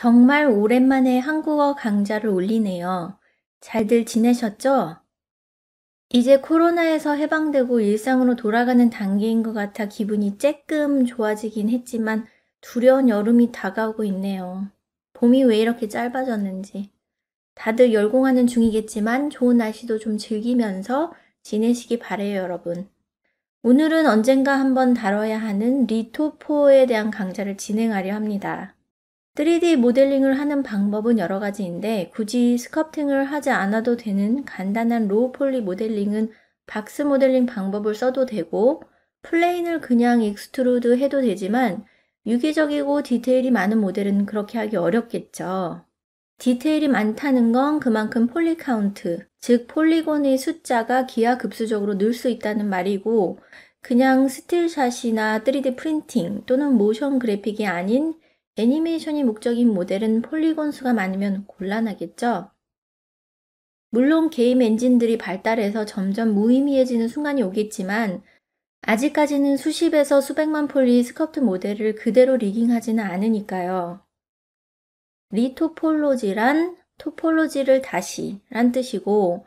정말 오랜만에 한국어 강좌를 올리네요. 잘들 지내셨죠? 이제 코로나에서 해방되고 일상으로 돌아가는 단계인 것 같아 기분이 쬐끔 좋아지긴 했지만 두려운 여름이 다가오고 있네요. 봄이 왜 이렇게 짧아졌는지. 다들 열공하는 중이겠지만 좋은 날씨도 좀 즐기면서 지내시기 바래요, 여러분. 오늘은 언젠가 한번 다뤄야 하는 리토포에 대한 강좌를 진행하려 합니다. 3D 모델링을 하는 방법은 여러 가지인데 굳이 스컵팅을 하지 않아도 되는 간단한 로우 폴리 모델링은 박스 모델링 방법을 써도 되고 플레인을 그냥 익스트루드 해도 되지만 유기적이고 디테일이 많은 모델은 그렇게 하기 어렵겠죠. 디테일이 많다는 건 그만큼 폴리 카운트, 즉 폴리곤의 숫자가 기하급수적으로 늘 수 있다는 말이고 그냥 스틸샷이나 3D 프린팅 또는 모션 그래픽이 아닌 애니메이션이 목적인 모델은 폴리곤 수가 많으면 곤란하겠죠? 물론 게임 엔진들이 발달해서 점점 무의미해지는 순간이 오겠지만 아직까지는 수십에서 수백만 폴리 스커프트 모델을 그대로 리깅하지는 않으니까요. 리토폴로지란 토폴로지를 다시 란 뜻이고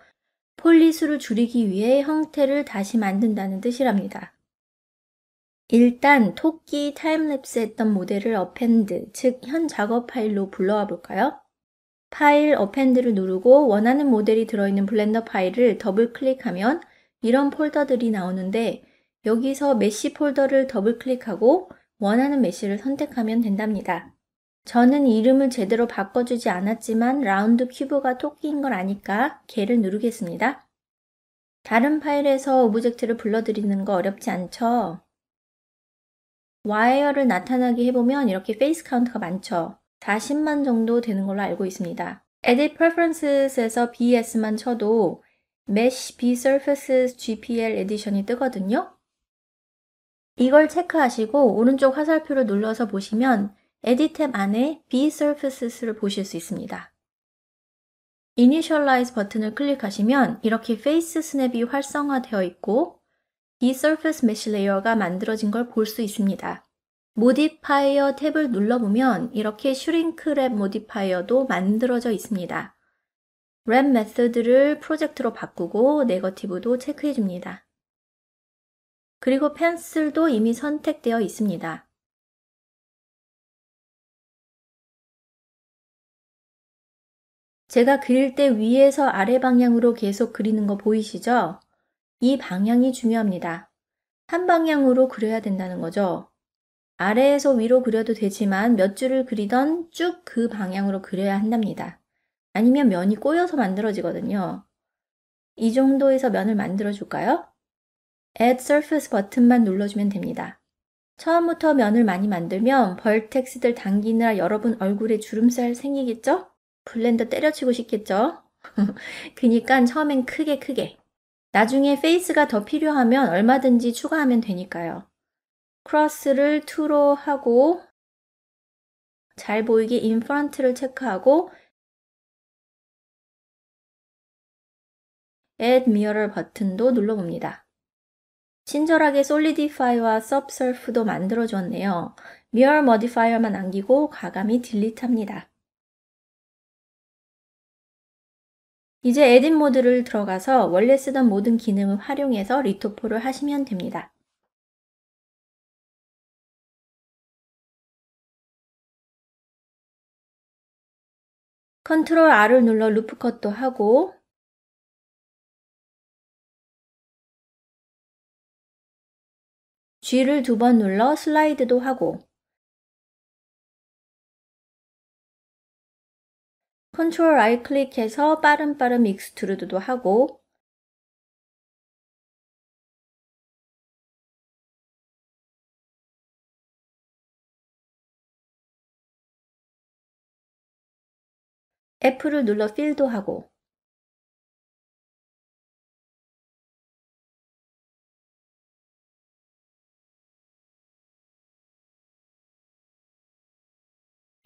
폴리수를 줄이기 위해 형태를 다시 만든다는 뜻이랍니다. 일단 토끼 타임랩스 했던 모델을 어펜드, 즉 현 작업 파일로 불러와 볼까요? 파일 어펜드를 누르고 원하는 모델이 들어있는 블렌더 파일을 더블 클릭하면 이런 폴더들이 나오는데 여기서 메쉬 폴더를 더블 클릭하고 원하는 메쉬를 선택하면 된답니다. 저는 이름을 제대로 바꿔주지 않았지만 라운드 큐브가 토끼인 걸 아니까 개를 누르겠습니다. 다른 파일에서 오브젝트를 불러들이는 거 어렵지 않죠? 와이어를 나타나게 해보면 이렇게 페이스 카운트가 많죠. 40만 정도 되는 걸로 알고 있습니다. Edit Preferences에서 BS만 쳐도 Mesh B Surfaces GPL Edition이 뜨거든요. 이걸 체크하시고 오른쪽 화살표를 눌러서 보시면 Edit 탭 안에 B Surfaces를 보실 수 있습니다. Initialize 버튼을 클릭하시면 이렇게 페이스 스냅이 활성화되어 있고 이 Surface Mesh 레이어가 만들어진 걸 볼 수 있습니다. 모디파이어 탭을 눌러보면 이렇게 슈링크랩 모디파이어도 만들어져 있습니다. 랩 메서드를 프로젝트로 바꾸고 네거티브도 체크해줍니다. 그리고 펜슬도 이미 선택되어 있습니다. 제가 그릴 때 위에서 아래 방향으로 계속 그리는 거 보이시죠? 이 방향이 중요합니다. 한 방향으로 그려야 된다는 거죠. 아래에서 위로 그려도 되지만 몇 줄을 그리던 쭉 그 방향으로 그려야 한답니다. 아니면 면이 꼬여서 만들어지거든요. 이 정도에서 면을 만들어줄까요? Add Surface 버튼만 눌러주면 됩니다. 처음부터 면을 많이 만들면 벌텍스들 당기느라 여러분 얼굴에 주름살 생기겠죠? 블렌더 때려치고 싶겠죠? 그니까 처음엔 크게 크게 나중에 페이스가 더 필요하면 얼마든지 추가하면 되니까요. 크로스를 t 로 하고 잘 보이게 인프런트를 체크하고 add mirror 버튼도 눌러봅니다. 친절하게 솔리디파이와 subsurf도 만들어줬네요. mirror modifier만 남기고 과감히 딜리트합니다. 이제 에딧 모드를 들어가서 원래 쓰던 모든 기능을 활용해서 리토포를 하시면 됩니다. 컨트롤 R을 눌러 루프 컷도 하고 G를 두 번 눌러 슬라이드도 하고 컨트롤 I 클릭해서 빠른 빠른 익스트루드도 하고 F를 눌러 필도 하고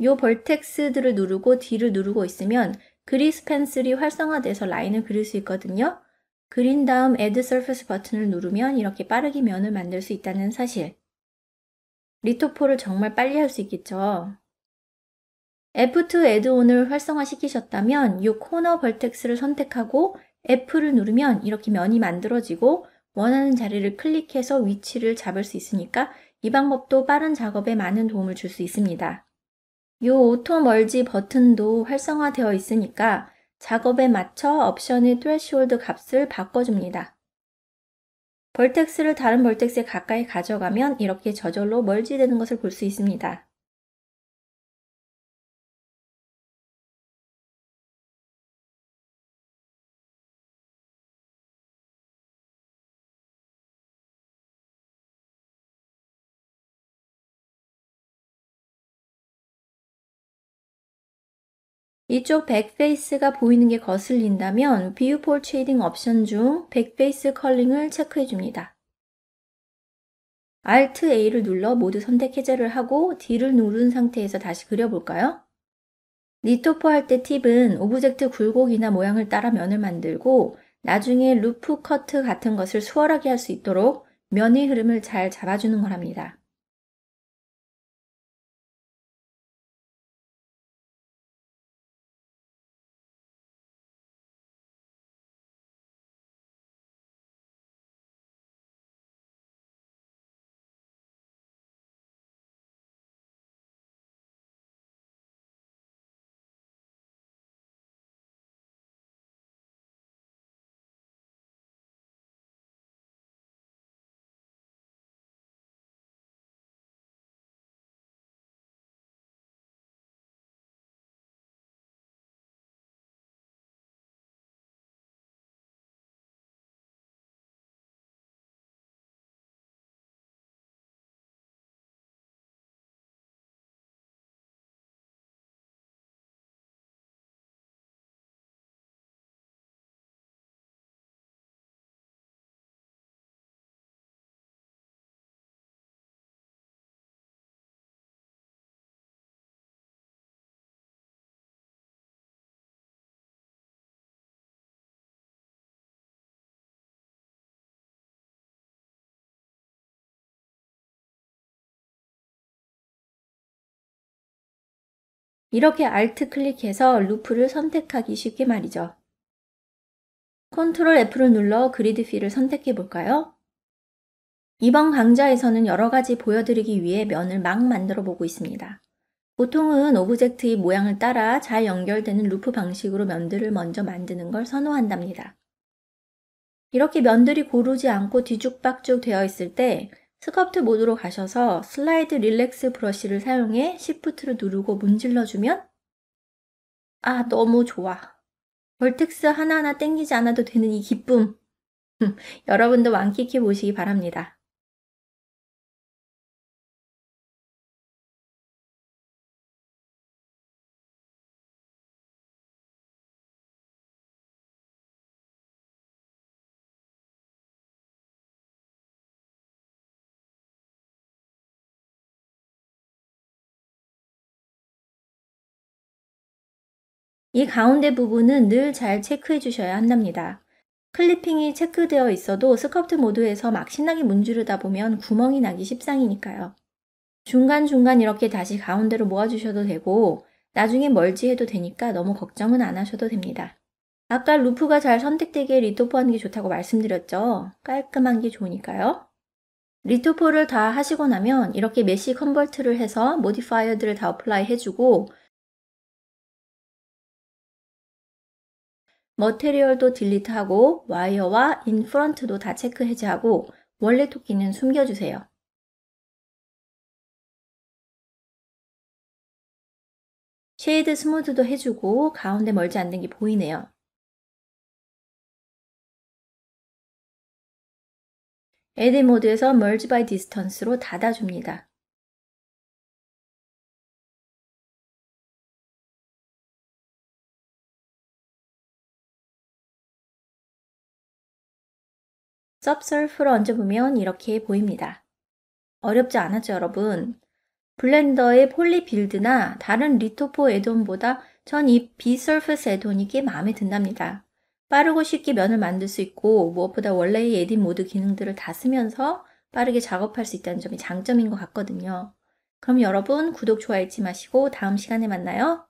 요 벌텍스들을 누르고 D를 누르고 있으면 그리스 펜슬이 활성화돼서 라인을 그릴 수 있거든요. 그린 다음 Add Surface 버튼을 누르면 이렇게 빠르게 면을 만들 수 있다는 사실. 리토포를 정말 빨리 할 수 있겠죠. F2 애드온을 활성화시키셨다면 이 코너 벌텍스를 선택하고 F를 누르면 이렇게 면이 만들어지고 원하는 자리를 클릭해서 위치를 잡을 수 있으니까 이 방법도 빠른 작업에 많은 도움을 줄 수 있습니다. 요 오토 멀지 버튼도 활성화되어 있으니까 작업에 맞춰 옵션의 트레시홀드 값을 바꿔줍니다. 벌텍스를 다른 벌텍스에 가까이 가져가면 이렇게 저절로 멀지되는 것을 볼 수 있습니다. 이쪽 백페이스가 보이는 게 거슬린다면 비유폴 쉐이딩 옵션 중 백페이스 컬링을 체크해 줍니다. Alt A를 눌러 모두 선택 해제를 하고 D를 누른 상태에서 다시 그려볼까요? 니토퍼할 때 팁은 오브젝트 굴곡이나 모양을 따라 면을 만들고 나중에 루프 커트 같은 것을 수월하게 할 수 있도록 면의 흐름을 잘 잡아주는 거랍니다. 이렇게 Alt 클릭해서 루프를 선택하기 쉽게 말이죠. Ctrl F를 눌러 그리드 휠을 선택해 볼까요? 이번 강좌에서는 여러 가지 보여드리기 위해 면을 막 만들어 보고 있습니다. 보통은 오브젝트의 모양을 따라 잘 연결되는 루프 방식으로 면들을 먼저 만드는 걸 선호한답니다. 이렇게 면들이 고르지 않고 뒤죽박죽 되어 있을 때 스커트 모드로 가셔서 슬라이드 릴렉스 브러쉬를 사용해 시프트를 누르고 문질러주면 아 너무 좋아. 볼텍스 하나하나 땡기지 않아도 되는 이 기쁨. 여러분도 만끽해 보시기 바랍니다. 이 가운데 부분은 늘 잘 체크해 주셔야 한답니다. 클리핑이 체크되어 있어도 스커트 모드에서 막 신나게 문지르다 보면 구멍이 나기 십상이니까요. 중간중간 이렇게 다시 가운데로 모아주셔도 되고 나중에 멀지해도 되니까 너무 걱정은 안 하셔도 됩니다. 아까 루프가 잘 선택되게 리토퍼하는 게 좋다고 말씀드렸죠? 깔끔한 게 좋으니까요. 리토퍼를 다 하시고 나면 이렇게 메쉬 컨버트를 해서 모디파이어들을 다 어플라이 해주고 머테리얼도 딜리트하고 와이어와 인프런트도 다 체크 해제하고 원래 토끼는 숨겨주세요. 쉐이드 스무드도 해주고 가운데 멀지 않는 게 보이네요. 에디 모드에서 멀지 바이 디스턴스로 닫아줍니다. 섭서프로 얹어보면 이렇게 보입니다. 어렵지 않았죠 여러분? 블렌더의 폴리빌드나 다른 리토포 에돈보다 전 이 비서프스 에돈이 꽤 마음에 든답니다. 빠르고 쉽게 면을 만들 수 있고 무엇보다 원래의 에딘 모드 기능들을 다 쓰면서 빠르게 작업할 수 있다는 점이 장점인 것 같거든요. 그럼 여러분 구독, 좋아요 잊지 마시고 다음 시간에 만나요.